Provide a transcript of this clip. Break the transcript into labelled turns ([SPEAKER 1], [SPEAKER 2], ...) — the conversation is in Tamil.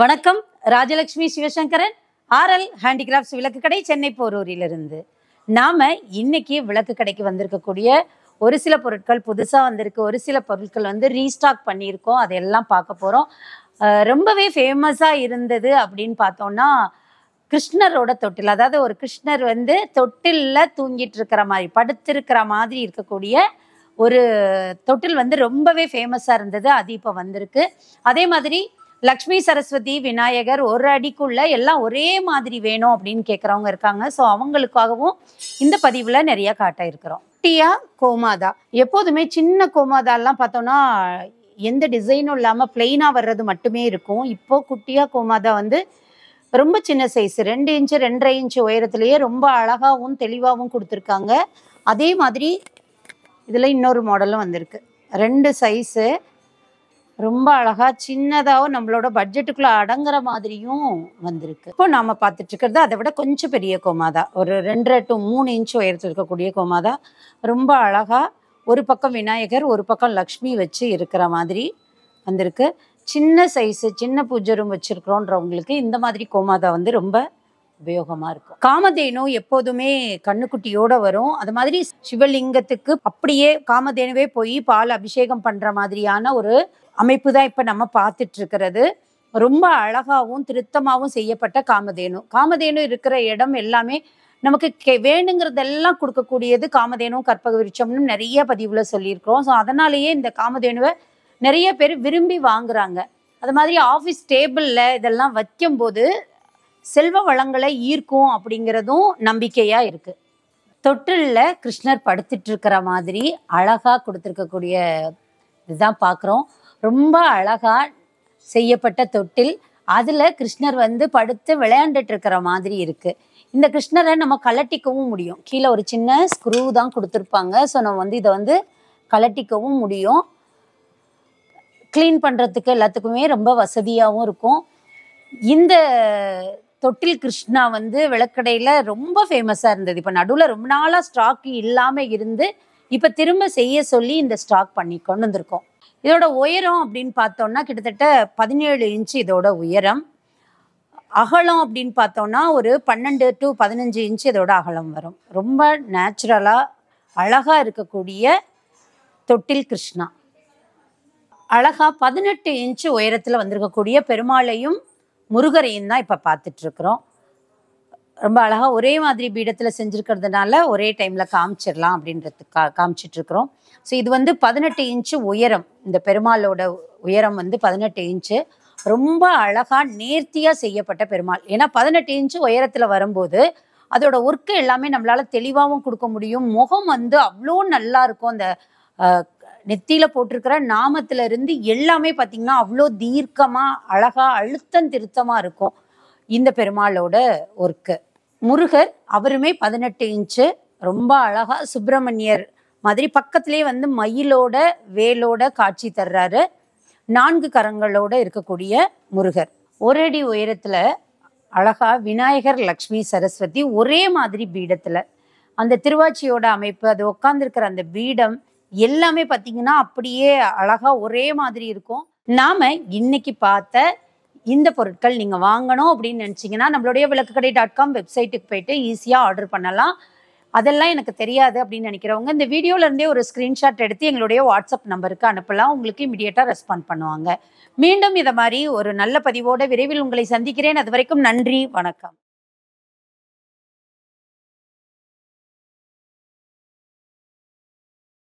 [SPEAKER 1] வணக்கம் ராஜலட்சுமி சிவசங்கரன் ஆர்எல் ஹேண்டிகிராஃப்ட்ஸ் விளக்கு கடை சென்னை போரூரிலிருந்து நாம் இன்னைக்கு விளக்கு கடைக்கு வந்திருக்கக்கூடிய ஒரு சில பொருட்கள் புதுசாக வந்திருக்கு ஒரு சில பொருட்கள் வந்து ரீஸ்டாக் பண்ணியிருக்கோம் அதையெல்லாம் பார்க்க போகிறோம் ரொம்பவே ஃபேமஸாக இருந்தது அப்படின்னு பார்த்தோம்னா கிருஷ்ணரோட தொட்டில் அதாவது ஒரு கிருஷ்ணர் வந்து தொட்டிலில் தூங்கிட்டு இருக்கிற மாதிரி படுத்திருக்கிற மாதிரி இருக்கக்கூடிய ஒரு தொட்டில் வந்து ரொம்பவே ஃபேமஸாக இருந்தது அது இப்போ வந்திருக்கு அதே மாதிரி லக்ஷ்மி சரஸ்வதி விநாயகர் ஒரு அடிக்குள்ள எல்லாம் ஒரே மாதிரி வேணும் அப்படின்னு கேட்குறவங்க இருக்காங்க ஸோ அவங்களுக்காகவும் இந்த பதிவில் நிறைய காட்ட இருக்கிறோம் குட்டியா கோமாதா எப்போதுமே சின்ன கோமாதாலாம் பார்த்தோம்னா எந்த டிசைனும் இல்லாமல் பிளெயினாக வர்றது மட்டுமே இருக்கும் இப்போ குட்டியா கோமாதா வந்து ரொம்ப சின்ன சைஸ் ரெண்டு இன்ச்சு ரெண்டரை இன்ச்சு உயரத்துலேயே ரொம்ப அழகாகவும் தெளிவாகவும் கொடுத்துருக்காங்க அதே மாதிரி இதில் இன்னொரு மாடலும் வந்திருக்கு ரெண்டு சைஸு ரொம்ப அழகா சின்னதாகவும் நம்மளோட பட்ஜெட்டுக்குள்ள அடங்குற மாதிரியும் வந்திருக்கு இப்போ நாம பார்த்துட்டு இருக்கிறது அதை விட கொஞ்சம் பெரிய கோமாதா ஒரு ரெண்டரை டு மூணு இன்ச் உயரத்தில் இருக்கக்கூடிய கோமாதா ரொம்ப அழகா ஒரு பக்கம் விநாயகர் ஒரு பக்கம் லக்ஷ்மி வச்சு இருக்கிற மாதிரி வந்திருக்கு சின்ன சைஸு சின்ன பூஜரும் ரூம் இந்த மாதிரி கோமாதா வந்து ரொம்ப உபயோகமாக இருக்கும் காமதேனு எப்போதுமே கண்ணுக்குட்டியோட வரும் அது மாதிரி சிவலிங்கத்துக்கு அப்படியே காமதேனுவே போய் பால் அபிஷேகம் பண்ணுற மாதிரியான ஒரு அமைப்பு தான் இப்போ நம்ம பார்த்துட்டு இருக்கிறது ரொம்ப அழகாகவும் திருத்தமாகவும் செய்யப்பட்ட காமதேனு காமதேனு இருக்கிற இடம் எல்லாமே நமக்கு கே வேணுங்கிறதெல்லாம் கொடுக்கக்கூடியது காமதேனும் கற்பக விருட்சம்னு நிறைய பதிவில் சொல்லியிருக்கிறோம் ஸோ அதனாலேயே இந்த காமதேனுவை நிறைய பேர் விரும்பி வாங்குறாங்க அது மாதிரி ஆஃபீஸ் டேபிளில் இதெல்லாம் வைக்கும்போது செல்வ வளங்களை ஈர்க்கும் அப்படிங்கிறதும் நம்பிக்கையா இருக்கு தொட்டிலில் கிருஷ்ணர் படுத்துட்டு இருக்கிற மாதிரி அழகா கொடுத்துருக்கக்கூடிய இதுதான் பார்க்குறோம் ரொம்ப அழகா செய்யப்பட்ட தொட்டில் அதில் கிருஷ்ணர் வந்து படுத்து விளையாண்டுட்டு இருக்கிற மாதிரி இருக்கு இந்த கிருஷ்ணரை நம்ம கலட்டிக்கவும் முடியும் கீழே ஒரு சின்ன ஸ்க்ரூ தான் கொடுத்துருப்பாங்க ஸோ நம்ம வந்து இதை வந்து கலட்டிக்கவும் முடியும் க்ளீன் பண்ணுறதுக்கு எல்லாத்துக்குமே ரொம்ப வசதியாகவும் இருக்கும் இந்த தொட்டில் கிருஷ்ணா வந்து விளக்கடையில் ரொம்ப ஃபேமஸாக இருந்தது இப்போ நடுவில் ரொம்ப நாளாக ஸ்டாக் இல்லாமல் இருந்து இப்போ திரும்ப செய்ய சொல்லி இந்த ஸ்டாக் பண்ணி கொண்டு வந்திருக்கோம் இதோட உயரம் அப்படின்னு பார்த்தோம்னா கிட்டத்தட்ட பதினேழு இன்ச்சு இதோட உயரம் அகலம் அப்படின்னு பார்த்தோம்னா ஒரு பன்னெண்டு டு பதினஞ்சு இன்ச்சு இதோட அகலம் வரும் ரொம்ப நேச்சுரலாக அழகாக இருக்கக்கூடிய தொட்டில் கிருஷ்ணா அழகாக பதினெட்டு இன்ச்சு உயரத்தில் வந்திருக்கக்கூடிய பெருமாளையும் முருகரையும் தான் இப்போ பார்த்துட்ருக்குறோம் ரொம்ப அழகாக ஒரே மாதிரி பீடத்தில் செஞ்சுருக்கிறதுனால ஒரே டைமில் காமிச்சிடலாம் அப்படின்றதுக்கா காமிச்சிட்ருக்குறோம் ஸோ இது வந்து பதினெட்டு இன்ச்சு உயரம் இந்த பெருமாளோட உயரம் வந்து பதினெட்டு இன்ச்சு ரொம்ப அழகாக நேர்த்தியாக செய்யப்பட்ட பெருமாள் ஏன்னா பதினெட்டு இன்ச்சு உயரத்தில் வரும்போது அதோட ஒர்க்கு எல்லாமே நம்மளால் தெளிவாகவும் கொடுக்க முடியும் முகம் வந்து அவ்வளோ நல்லா இருக்கும் அந்த நெத்தியில போட்டிருக்கிற நாமத்துல இருந்து எல்லாமே பார்த்தீங்கன்னா அவ்வளோ தீர்க்கமா அழகா அழுத்தம் திருத்தமா இருக்கும் இந்த பெருமாளோட ஒர்க்கு முருகர் அவருமே பதினெட்டு இன்ச்சு ரொம்ப அழகா சுப்பிரமணியர் மாதிரி பக்கத்திலே வந்து மயிலோட வேலோட காட்சி தர்றாரு நான்கு கரங்களோட இருக்கக்கூடிய முருகர் ஒரு அடி உயரத்துல அழகா விநாயகர் லக்ஷ்மி சரஸ்வதி ஒரே மாதிரி பீடத்துல அந்த திருவாச்சியோட அமைப்பு அது உட்காந்துருக்கிற அந்த பீடம் எல்லாமே பார்த்தீங்கன்னா அப்படியே அழகா ஒரே மாதிரி இருக்கும் நாம இன்னைக்கு பார்த்த இந்த பொருட்கள் நீங்கள் வாங்கணும் அப்படின்னு நினச்சிங்கன்னா நம்மளுடைய விளக்குக்கடை டாட் காம் வெப்சைட்டுக்கு போயிட்டு ஈஸியாக ஆர்டர் பண்ணலாம் அதெல்லாம் எனக்கு தெரியாது அப்படின்னு நினைக்கிறவங்க இந்த வீடியோலேருந்தே ஒரு ஸ்க்ரீன்ஷாட் எடுத்து எங்களுடைய வாட்ஸ்அப் நம்பருக்கு அனுப்பலாம் உங்களுக்கு இமீடியட்டாக ரெஸ்பாண்ட் பண்ணுவாங்க மீண்டும் இதை மாதிரி ஒரு நல்ல பதிவோடு விரைவில் உங்களை சந்திக்கிறேன் அது வரைக்கும் நன்றி வணக்கம்